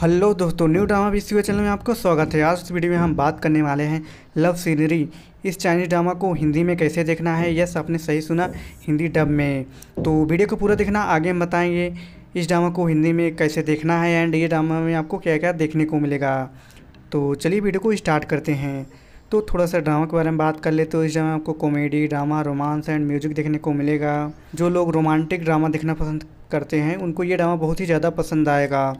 hello दोस्तों new drama B C channel में आपको स्वागत है आज इस वीडियो में हम बात करने वाले हैं लव सीनरी इस चाइनीज़ ड्रामा को हिंदी में कैसे देखना है यस आपने सही सुना हिंदी डब में तो वीडियो को पूरा देखना आगे हम बताएंगे इस ड्रामा को हिंदी में कैसे देखना है एंड ये ड्रामा में आपको क्या क्या देखने को मिलेगा तो चलिए वीडियो को स्टार्ट करते हैं तो थोड़ा सा ड्रामा के बारे में बात कर ले तो इस ड्रामा आपको comedy drama romance and music देखने को मिलेगा जो लोग रोमांटिक ड्रामा देखना पसंद करते हैं उनको ये ड्रामा बहुत ही ज़्यादा पसंद आएगा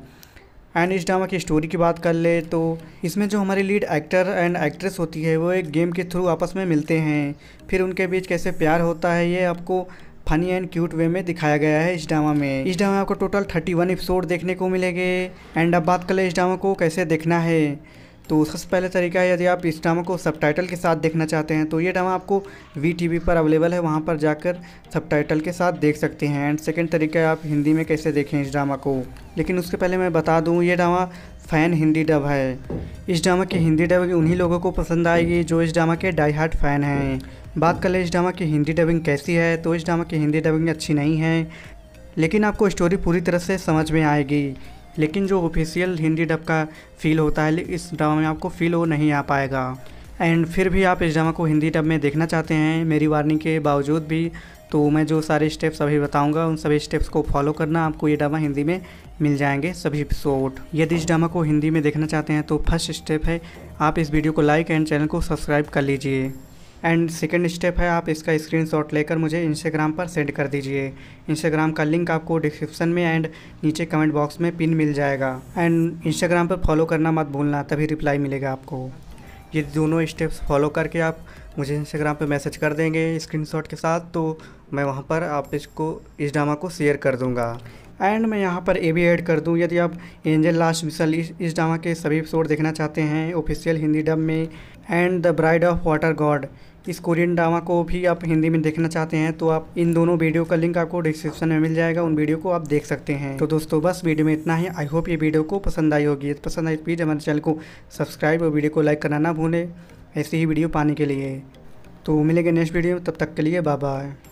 एंड इस ड्रामा की स्टोरी की बात कर ले तो इसमें जो हमारे लीड एक्टर एंड एक्ट्रेस होती है वो एक गेम के थ्रू आपस में मिलते हैं फिर उनके बीच कैसे प्यार होता है ये आपको फनी एंड क्यूट वे में दिखाया गया है इस ड्रामा में इस ड्रामा में आपको टोटल थर्टी वन एपिसोड देखने को मिलेंगे एंड अब बात कर ले इस ड्रामा को कैसे देखना है तो सबसे पहले तरीका है यदि आप इस ड्रामा को सब के साथ देखना चाहते हैं तो ये ड्रामा आपको वी टी पर अवेलेबल है वहाँ पर जाकर सब के साथ देख सकते हैं एंड सेकेंड तरीका है आप हिंदी में कैसे देखें इस ड्रामा को लेकिन उसके पहले मैं बता दूँ ये ड्रामा फ़ैन हिंदी डब है इस ड्रामा की हिंदी डब उन्हीं लोगों को पसंद आएगी जो इस ड्रामा के डाई हार्ट फ़ैन हैं बात कर ले इस ड्रामा की हिंदी डबिंग कैसी है तो इस ड्रामा की हिंदी डबिंग अच्छी नहीं है लेकिन आपको स्टोरी पूरी तरह से समझ में आएगी लेकिन जो ऑफिशियल हिंदी डब का फील होता है इस ड्रामा में आपको फील वो नहीं आ पाएगा एंड फिर भी आप इस ड्रामा को हिंदी डब में देखना चाहते हैं मेरी वार्निंग के बावजूद भी तो मैं जो सारे स्टेप्स अभी बताऊंगा उन सभी स्टेप्स को फॉलो करना आपको ये ड्रामा हिंदी में मिल जाएंगे सभी एपिसोड यदि इस ड्रामा को हिंदी में देखना चाहते हैं तो फर्स्ट स्टेप है आप इस वीडियो को लाइक एंड चैनल को सब्सक्राइब कर लीजिए एंड सेकेंड स्टेप है आप इसका स्क्रीनशॉट लेकर मुझे इंस्टाग्राम पर सेंड कर दीजिए इंस्टाग्राम का लिंक आपको डिस्क्रिप्शन में एंड नीचे कमेंट बॉक्स में पिन मिल जाएगा एंड इंस्टाग्राम पर फॉलो करना मत भूलना तभी रिप्लाई मिलेगा आपको ये दोनों स्टेप्स फॉलो करके आप मुझे इंस्टाग्राम पर मैसेज कर देंगे स्क्रीन के साथ तो मैं वहाँ पर आप इसको इस ड्रामा को शेयर कर दूँगा एंड मैं यहाँ पर ये भी ऐड कर दूँ यदि आप एंजल लास्ट मिसल इस, इस ड्रामा के सभी एपिसोड देखना चाहते हैं ऑफिशियल हिंदी डब में and the bride of water god इस कोरियन ड्रामा को भी आप हिंदी में देखना चाहते हैं तो आप इन दोनों वीडियो का लिंक आपको डिस्क्रिप्शन में मिल जाएगा उन वीडियो को आप देख सकते हैं तो दोस्तों बस वीडियो में इतना ही आई होप ये वीडियो को पसंद आई होगी पसंद आई प्लीज़ हमारे चैनल को सब्सक्राइब और वीडियो को लाइक करना ना भूलें ऐसी ही वीडियो पाने के लिए तो मिलेंगे नेक्स्ट वीडियो तब तक के लिए बाय बाय